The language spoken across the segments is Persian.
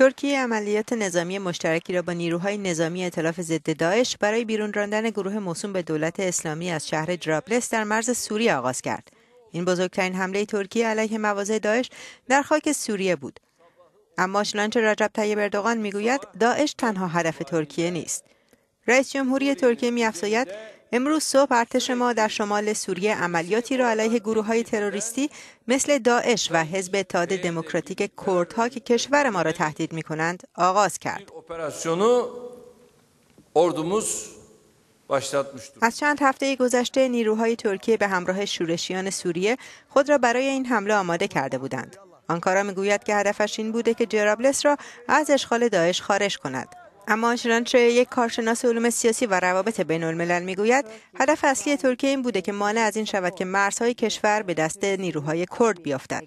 ترکیه عملیات نظامی مشترکی را با نیروهای نظامی اطلاف ضد داعش برای بیرون راندن گروه موسوم به دولت اسلامی از شهر جرابلس در مرز سوریه آغاز کرد. این بزرگترین حمله ترکیه علیه مواضع داعش در خاک سوریه بود. اما چنانچه رجب طیب اردوغان میگوید داعش تنها هدف ترکیه نیست. رئیس جمهوری ترکیه میافزاید امروز صبح ارتش ما در شمال سوریه عملیاتی را علیه گروه های تروریستی مثل داعش و حزب اتحاد دموکراتیک کردها که کشور ما را تهدید می کنند آغاز کرد. از چند هفته گذشته نیروهای ترکیه به همراه شورشیان سوریه خود را برای این حمله آماده کرده بودند. آنکارا میگوید که هدفش این بوده که جرابلس را از اشغال داعش خارج کند اما چنانچه یک کارشناس علوم سیاسی و روابط بین الملل میگوید هدف اصلی ترکیه این بوده که مانع از این شود که مرزهای کشور به دست نیروهای کرد بیافتد.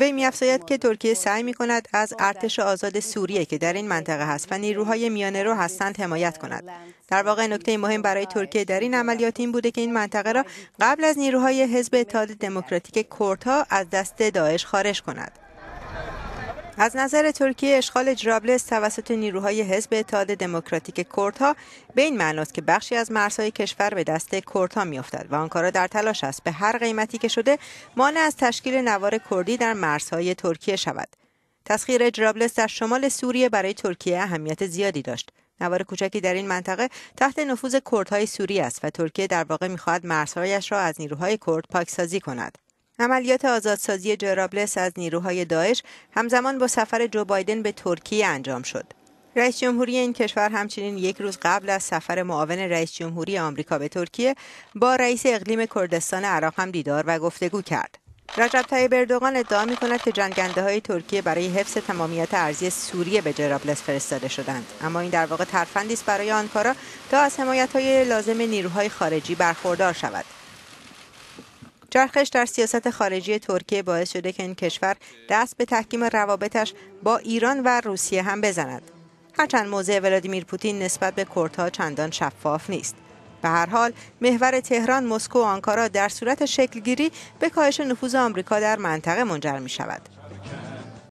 وی میافزاید که ترکیه سعی می کند از ارتش آزاد سوریه که در این منطقه هست و نیروهای میانه رو هستند حمایت کند در واقع نکته مهم برای ترکیه در این عملیات این بوده که این منطقه را قبل از نیروهای حزب اتحاد دموکراتیک کردها از دست داعش خارج کند از نظر ترکیه اشغال جرابلس توسط نیروهای حزب اتحاد دموکراتیک کردها به این معناست که بخشی از مرزهای کشور به دست کردها میافتد و آنکارا در تلاش است به هر قیمتی که شده مانع از تشکیل نوار کردی در مرزهای ترکیه شود تسخیر جرابلس در شمال سوریه برای ترکیه اهمیت زیادی داشت نوار کوچکی در این منطقه تحت نفوذ کردهای سوری است و ترکیه در واقع میخواهد مرزهایش را از نیروهای کرد پاکسازی کند عملیات آزادسازی جرابلس از نیروهای داعش همزمان با سفر جو بایدن به ترکیه انجام شد. رئیس جمهوری این کشور همچنین یک روز قبل از سفر معاون رئیس جمهوری آمریکا به ترکیه با رئیس اقلیم کردستان عراق هم دیدار و گفتگو کرد. رجب طیب اردوغان ادعا می کند که جنگنده های ترکیه برای حفظ تمامیت ارزی سوریه به جرابلس فرستاده شدند اما این در واقع ترفندی است برای آنکارا تا از حمایت های لازم نیروهای خارجی برخوردار شود چرخش در سیاست خارجی ترکیه باعث شده که این کشور دست به تحکیم روابطش با ایران و روسیه هم بزند. هرچند موضع ولادیمیر پوتین نسبت به کردها چندان شفاف نیست. به هر حال محور تهران، مسکو و آنکارا در صورت شکلگیری به کاهش نفوذ آمریکا در منطقه منجر می شود.